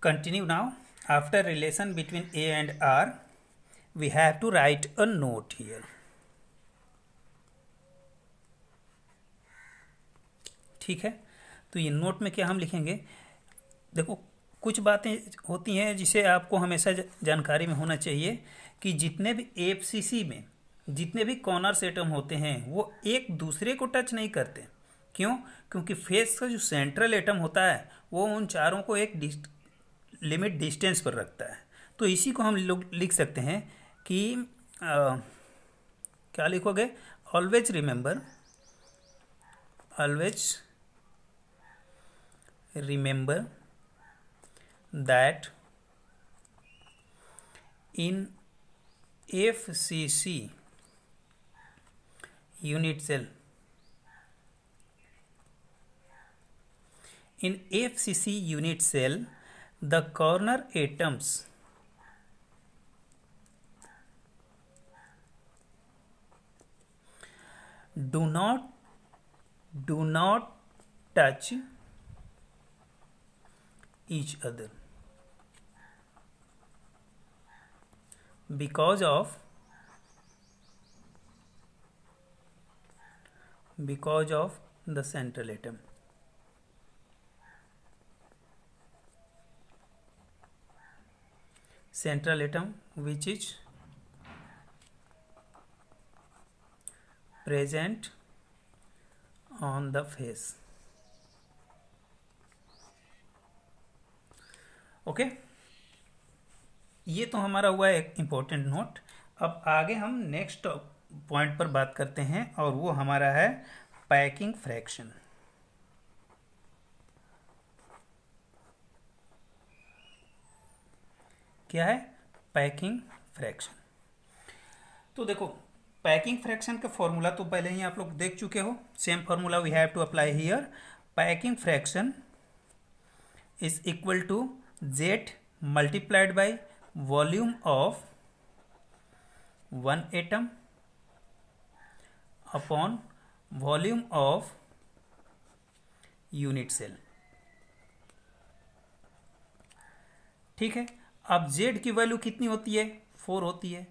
Continue now. After relation between A and R, we have to write a note here. ठीक है तो ये note में क्या हम लिखेंगे देखो कुछ बातें होती हैं जिसे आपको हमेशा जानकारी में होना चाहिए कि जितने भी एफसीसी में जितने भी कॉर्नर्स एटम होते हैं वो एक दूसरे को टच नहीं करते क्यों क्योंकि फेस का जो सेंट्रल एटम होता है वो उन चारों को एक लिमिट डिस्टेंस पर रखता है तो इसी को हम लोग लिख सकते हैं कि आ, क्या लिखोगे always remember always remember that in F C C unit cell in F C C unit cell the corner atoms do not do not touch each other because of because of the central atom central atom which is present on the face okay okay? ये तो हमारा हुआ एक important note अब आगे हम next point पर बात करते हैं और वो हमारा है पैकिंग फ्रैक्शन क्या है पैकिंग फ्रैक्शन तो देखो पैकिंग फ्रैक्शन का फॉर्मूला तो पहले ही आप लोग देख चुके हो same formula we have to apply here packing fraction is equal to Z multiplied by volume of one atom upon volume of unit cell ठीक है अब जेड की वैल्यू कितनी होती है फोर होती है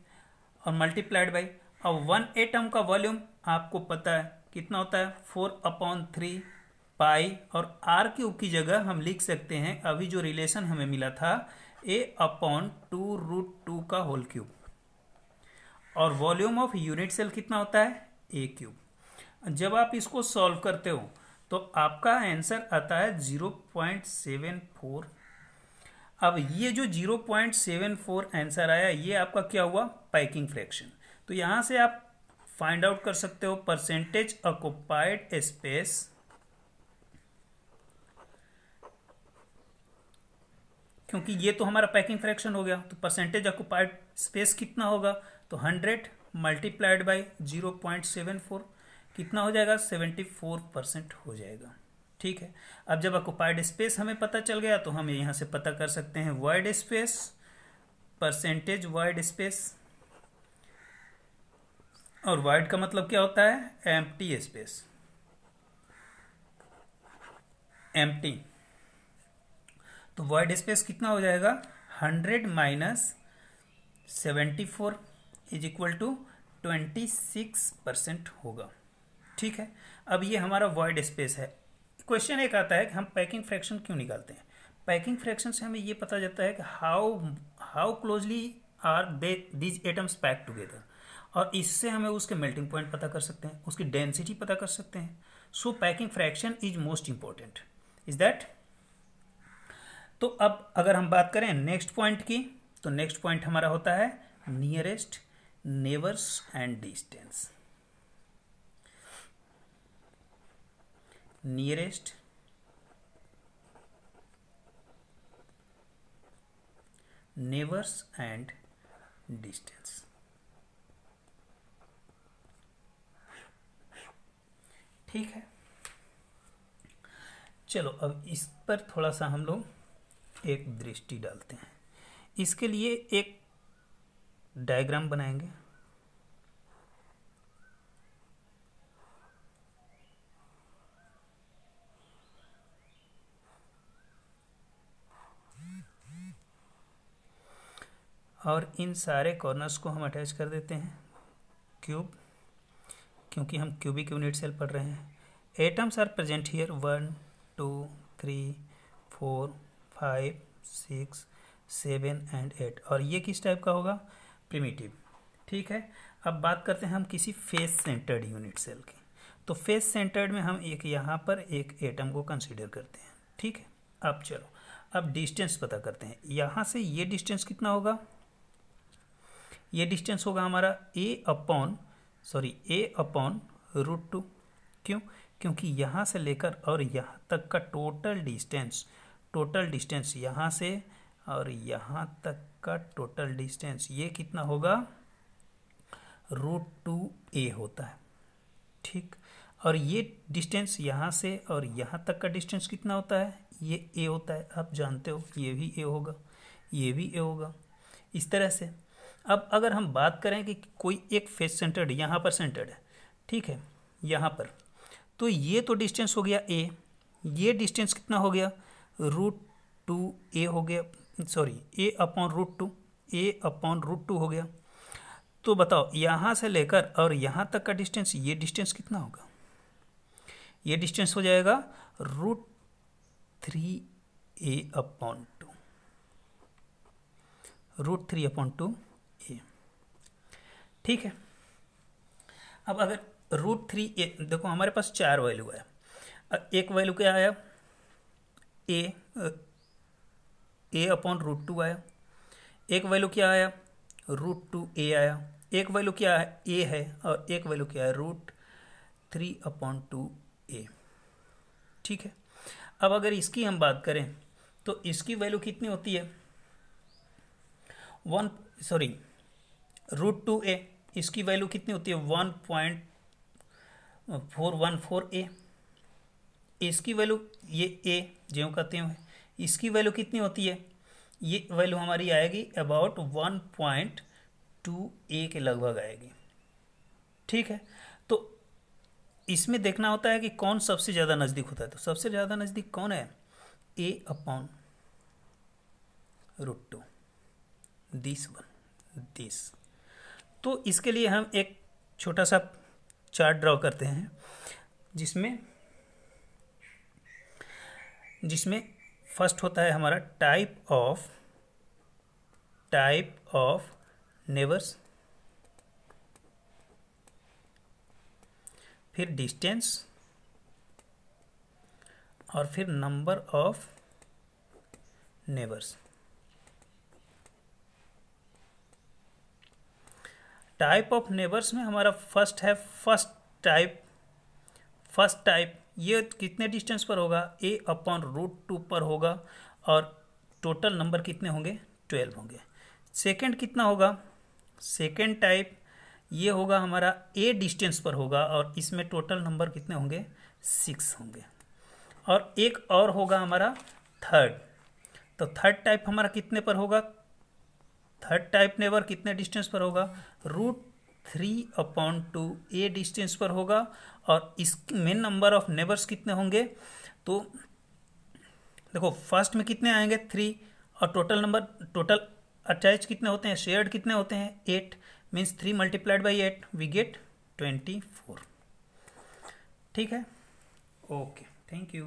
और मल्टीप्लाइड बाई अब वन एटम का वॉल्यूम आपको पता है कितना होता है फोर अपॉन थ्री पाई और आर क्यूब की जगह हम लिख सकते हैं अभी जो रिलेशन हमें मिला था a upon two root two का होल क्यूब और वॉल्यूम ऑफ यूनिट सेल कितना होता है ए क्यूब जब आप इसको सॉल्व करते हो तो आपका आंसर आता है जीरो पॉइंट सेवन फोर अब ये जो 0.74 आंसर आया ये आपका क्या हुआ पैकिंग फ्रैक्शन तो यहां से आप फाइंड आउट कर सकते हो परसेंटेज अकोपाइड स्पेस क्योंकि ये तो हमारा पैकिंग फ्रैक्शन हो गया तो परसेंटेज अकोपाइड स्पेस कितना होगा तो hundred multiplied by zero point seven four कितना हो जाएगा सेवेंटी फोर परसेंट हो जाएगा ठीक है अब जब ऑक्यूपाइड स्पेस हमें पता चल गया तो हम यहाँ से पता कर सकते हैं void space percentage void space और वाइड का मतलब क्या होता है टी स्पेस टी तो वाइड स्पेस कितना हो जाएगा hundred minus seventy four is equal to twenty six percent होगा ठीक है अब ये हमारा वाइड स्पेस है क्वेश्चन एक आता है कि हम पैकिंग फ्रैक्शन क्यों निकालते हैं पैकिंग फ्रैक्शन से हमें ये पता चलता है कि how how closely are they these atoms pack together और इससे हमें उसके मेल्टिंग पॉइंट पता कर सकते हैं उसकी डेंसिटी पता कर सकते हैं so packing fraction is most important is that तो अब अगर हम बात करें नेक्स्ट पॉइंट की तो नेक्स्ट पॉइंट हमारा होता है nearest neighbours and distance nearest neighbors and distance ठीक है चलो अब इस पर थोड़ा सा हम लोग एक दृष्टि डालते हैं इसके लिए एक डायग्राम बनाएंगे और इन सारे कॉर्नर्स को हम अटैच कर देते हैं क्यूब क्योंकि हम क्यूबिक यूनिट सेल पढ़ रहे हैं atoms are present here one two three four five six seven and eight और ये किस टाइप का होगा प्रिमिटिव ठीक है अब बात करते हैं हम किसी फेस सेंटर्ड यूनिट सेल की तो फेस सेंटर्ड में हम एक यहाँ पर एक एटम को कंसिडर करते हैं ठीक है अब चलो अब डिस्टेंस पता करते हैं यहाँ से ये डिस्टेंस कितना होगा ये डिस्टेंस होगा हमारा a upon sorry a upon root two क्यों क्योंकि यहाँ से लेकर और यहाँ तक का टोटल डिस्टेंस टोटल डिस्टेंस यहाँ से और यहाँ तक का टोटल डिस्टेंस ये कितना होगा रूट टू ए होता है ठीक और ये डिस्टेंस यहाँ से और यहाँ तक का डिस्टेंस कितना होता है ये ए होता है आप जानते हो ये भी ए होगा ये भी ए होगा इस तरह से अब अगर हम बात करें कि कोई एक फेस सेंटर्ड यहाँ पर सेंटर्ड है ठीक है यहाँ पर तो ये तो डिस्टेंस हो गया ए ये डिस्टेंस कितना हो गया रूट टू ए हो गया sorry a upon root two a upon root two हो गया तो बताओ यहाँ से लेकर और यहाँ तक का डिस्टेंस ये डिस्टेंस कितना होगा ये डिस्टेंस हो जाएगा root three a upon two root three upon two a ठीक है अब अगर रूट थ्री ए देखो हमारे पास चार वैल्यू है एक वैल्यू क्या आया a a upon root two आया एक वैल्यू क्या आया रूट टू ए आया एक वैल्यू क्या है ए है और एक वैल्यू क्या है root three upon two a ठीक है अब अगर इसकी हम बात करें तो इसकी वैल्यू कितनी होती है one sorry root two a इसकी वैल्यू कितनी होती है one point four one four a इसकी वैल्यू ये ए ज्यों का त्यों है इसकी वैल्यू कितनी होती है ये वैल्यू हमारी आएगी about one point two a के लगभग आएगी ठीक है तो इसमें देखना होता है कि कौन सबसे ज़्यादा नज़दीक होता है तो सबसे ज़्यादा नज़दीक कौन है a upon root two this one this तो इसके लिए हम एक छोटा सा चार्ट ड्रॉ करते हैं जिसमें जिसमें फर्स्ट होता है हमारा type of type of neighbours फिर डिस्टेंस और फिर number of neighbours type of neighbours में हमारा फर्स्ट है फर्स्ट टाइप फर्स्ट टाइप ये कितने डिस्टेंस पर होगा ए अपॉन रूट टू पर होगा और टोटल नंबर कितने होंगे ट्वेल्व होंगे सेकेंड कितना होगा सेकेंड टाइप ये होगा हमारा ए डिस्टेंस पर होगा और इसमें टोटल नंबर कितने होंगे सिक्स होंगे और एक और होगा हमारा थर्ड तो थर्ड टाइप हमारा कितने पर होगा थर्ड टाइप नेबर कितने डिस्टेंस पर होगा root three upon two a distance पर होगा और इस मेन नंबर ऑफ नेबर्स कितने होंगे तो देखो फर्स्ट में कितने आएंगे थ्री और टोटल नंबर टोटल अटैच कितने होते हैं शेयर्ड कितने होते हैं eight means three multiplied by eight we get twenty four ठीक है ओके थैंक यू